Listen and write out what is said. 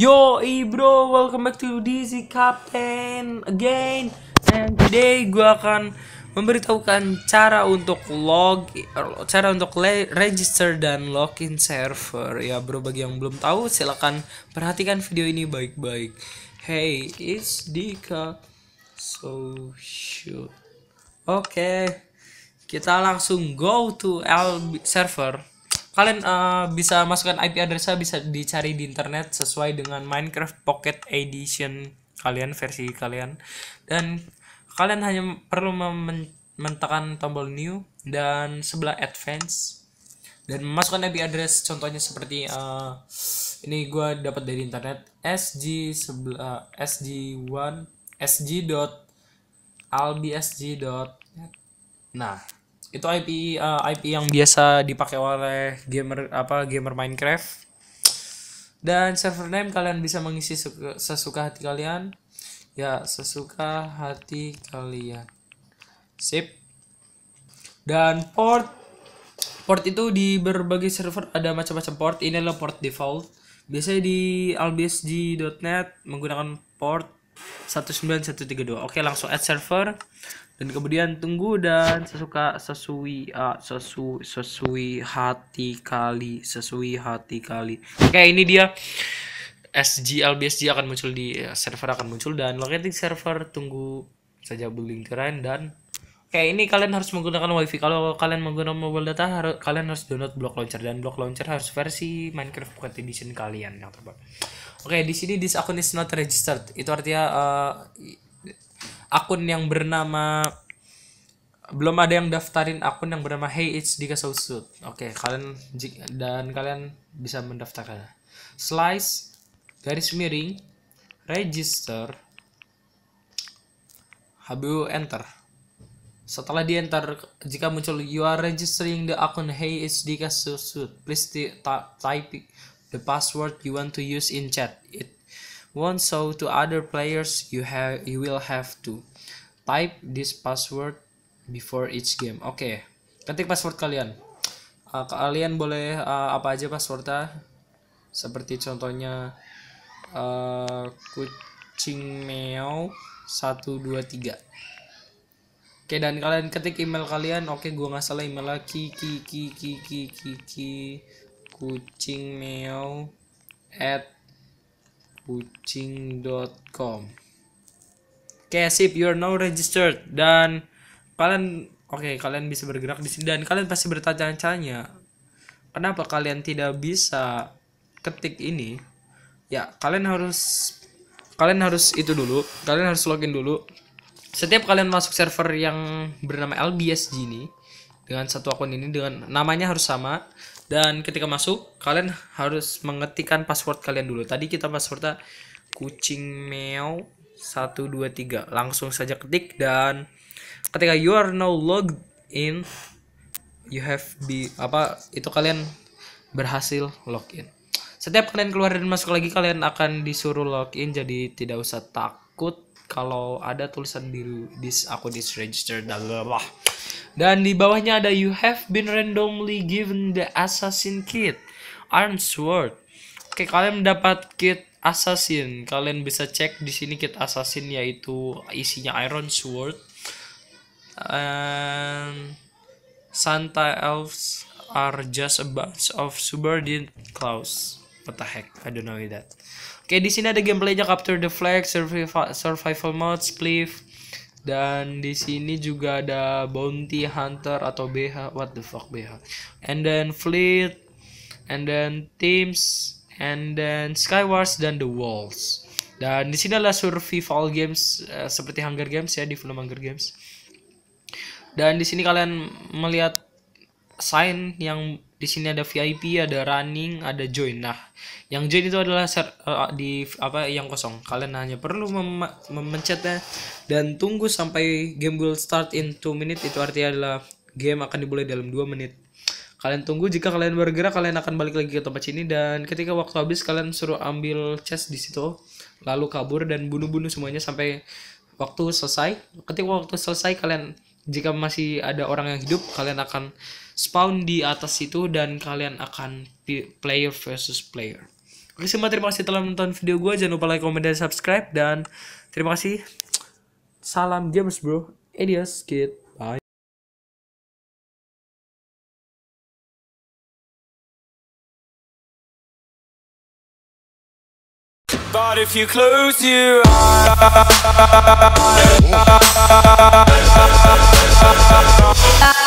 Yo, bro, welcome back to DC Captain again. And today gue akan memberitahukan cara untuk log cara untuk register dan login server. Ya, bro, bagi yang belum tahu silakan perhatikan video ini baik-baik. Hey, it's Dika. So shoot. Oke. Okay. Kita langsung go to LB server kalian uh, bisa masukkan IP address bisa dicari di internet sesuai dengan Minecraft Pocket Edition kalian versi kalian dan kalian hanya perlu menekan tombol new dan sebelah advance dan masukkan IP address contohnya seperti uh, ini gue dapat dari internet sg sebelah eh, sg1 sg dot albsg dot nah itu IP uh, eh, IP yang biasa dipakai oleh gamer apa gamer Minecraft dan server name kalian bisa mengisi sesuka hati kalian ya sesuka hati kalian sip dan port port itu di berbagai server ada macam-macam port ini adalah port default biasanya di albsg.net menggunakan port 19132 oke langsung add server dan kemudian tunggu dan sesuka sesuai uh, sesu, sesuai hati kali sesuai hati kali oke ini dia SGL akan muncul di ya, server akan muncul dan locating server tunggu saja building keren dan oke ini kalian harus menggunakan wifi kalau kalian menggunakan mobile data harus kalian harus download block launcher dan block launcher harus versi Minecraft Pocket Edition kalian yang terbaru oke di sini this account is not registered itu artinya uh, akun yang bernama belum ada yang daftarin akun yang bernama Hey It's Dika Oke, okay, kalian dan kalian bisa mendaftarkan Slice garis miring register Habu enter. Setelah di enter, jika muncul you are registering the akun Hey It's Dika Sausut. Please type the password you want to use in chat. It won't so to other players you have you will have to type this password before each game oke okay. ketik password kalian uh, kalian boleh uh, apa aja passwordnya seperti contohnya uh, kucing meow 123 Oke dan kalian ketik email kalian Oke gua nggak salah email lagi Kiki Kiki Kiki Kiki Kucing meow At kucing.com oke okay, sip you are now registered dan kalian oke okay, kalian bisa bergerak di sini dan kalian pasti bertanya-tanya kenapa kalian tidak bisa ketik ini ya kalian harus kalian harus itu dulu kalian harus login dulu setiap kalian masuk server yang bernama LBSG ini dengan satu akun ini dengan namanya harus sama dan ketika masuk, kalian harus mengetikkan password kalian dulu. Tadi kita passwordnya kucing meow 123. Langsung saja ketik dan ketika you are now logged in, you have be apa itu kalian berhasil login. Setiap kalian keluar dan masuk lagi kalian akan disuruh login jadi tidak usah takut kalau ada tulisan biru dis aku disregister dan lelah dan di bawahnya ada you have been randomly given the assassin kit, armed sword. Oke, kalian mendapat kit assassin. Kalian bisa cek di sini kit assassin yaitu isinya iron sword. and Santa elves are just a bunch of subordinate claws. What the heck? I don't know that. Oke, di sini ada gameplaynya Capture the Flag, Survival, survival Mode, please dan di sini juga ada bounty hunter atau BH what the fuck BH and then fleet and then teams and then skywars dan the walls dan di sini adalah survival games uh, seperti Hunger Games ya di film Hunger Games dan di sini kalian melihat sign yang di sini ada VIP, ada running, ada join. Nah, yang join itu adalah ser, uh, di apa yang kosong. Kalian hanya perlu memencetnya dan tunggu sampai game will start in 2 minute itu artinya adalah game akan dimulai dalam 2 menit. Kalian tunggu jika kalian bergerak kalian akan balik lagi ke tempat sini dan ketika waktu habis kalian suruh ambil chest di situ lalu kabur dan bunuh-bunuh semuanya sampai waktu selesai. Ketika waktu selesai kalian jika masih ada orang yang hidup kalian akan spawn di atas situ dan kalian akan player versus player oke semua terima kasih telah menonton video gue jangan lupa like comment dan subscribe dan terima kasih salam games bro adios kid But if you close your eyes